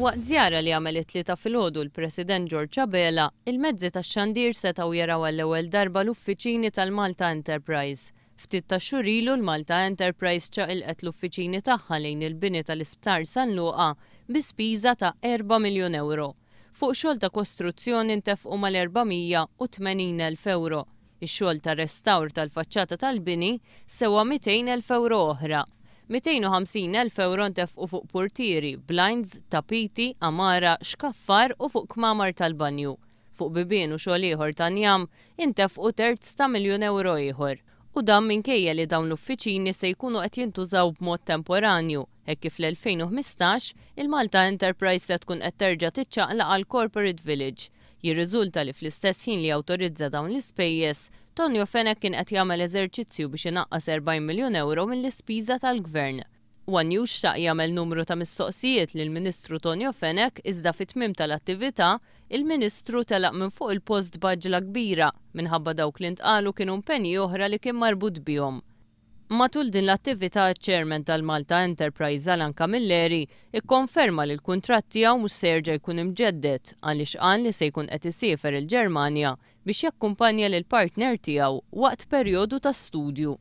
Waqt żjara li għamel it-tlieta filgħodu l-President George Abela, il-mezzi tax-xandir setgħu jaraw għall-ewwel darba l-uffiċini tal-Malta Enterprise. Ftit ta' xurilu l-Malta Enterprise ċaqilqet l-uffiċini tagħha lejn il-bini tal-Isptar San Luqa bi spiża ta' 4 miljun euro. Fuq xogħol ta' kostruzzjoni ntefqu mal-480,000 euro. Ix-xogħol ta' restawr tal-faċċata tal-bini sewa 200,000 euro oħra 250.000 euro u fuq portieri, blinds, tapiti, amara, xkaffar u fuq kmamar tal-banju. Fuq bibien u xogħol ieħor tanjam u terz ta' miljun euro ieħor. U dam minkejja li dawn l-uffiċini se jkunu qed jintużaw b'mod temporanju, hekk kif l-2015 il-Malta Enterprise se tkun qed terġa' tiċċaqla għal Corporate Village Jirriżulta li fl-istess ħin li awtorizza dawn l-ispejjeż, Tonio Fenek kien qed jagħmel eżerċizzju biex inaqqas 40 miljun euro mill-ispiża tal-Gvern. One News xtaq jagħmel numru ta' mistoqsijiet lil Ministru Tonio Fenek iżda fit-tmim tal-attività, il-Ministru telaq minn fuq il-post baġla kbira minħabba dawk li ntqalu kienu impenji oħra li kien marbut bihom. Matul din l-attività ċermen tal-Malta Enterprise Alan Camilleri ikkonferma li l-kuntratt tiegħu mhux serġa' jkun imġeddet għaliex qal li se jkun qed isiefer il-Ġermanja biex jakkumpanja lill partner tiegħu waqt perjodu ta' studju.